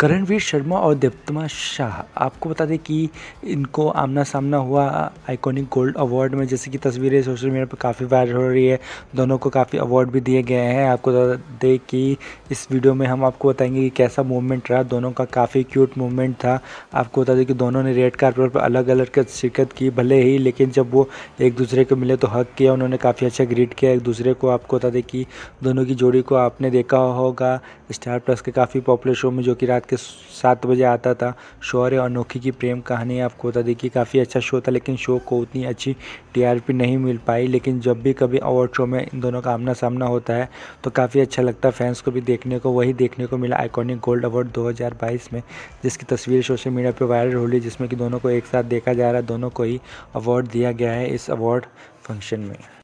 करणवीर शर्मा और देवतमा शाह आपको बता दें कि इनको आमना सामना हुआ आइकॉनिक गोल्ड अवार्ड में जैसे कि तस्वीरें सोशल मीडिया पर काफ़ी वायरल हो रही है दोनों को काफ़ी अवार्ड भी दिए गए हैं आपको बता दें कि इस वीडियो में हम आपको बताएंगे कि कैसा मूवमेंट रहा दोनों का काफ़ी क्यूट मूवमेंट था आपको बता दें कि दोनों ने रेड कार्पेट पर अलग अलग शिरकत की भले ही लेकिन जब वो एक दूसरे को मिले तो हक किया उन्होंने काफ़ी अच्छा ग्रीट किया एक दूसरे को आपको बता दें कि दोनों की जोड़ी को आपने देखा होगा स्टार प्लस के काफ़ी पॉपुलर शो में जो कि रात के सात बजे आता था शौर्य और अनोखी की प्रेम कहानी आपको बता कि काफ़ी अच्छा शो था लेकिन शो को उतनी अच्छी टीआरपी नहीं मिल पाई लेकिन जब भी कभी अवार्ड शो में इन दोनों का आमना सामना होता है तो काफ़ी अच्छा लगता है फैंस को भी देखने को वही देखने को मिला आइकॉनिक गोल्ड अवार्ड 2022 में जिसकी तस्वीर सोशल मीडिया पर वायरल हो रही जिसमें कि दोनों को एक साथ देखा जा रहा है दोनों को ही अवार्ड दिया गया है इस अवार्ड फंक्शन में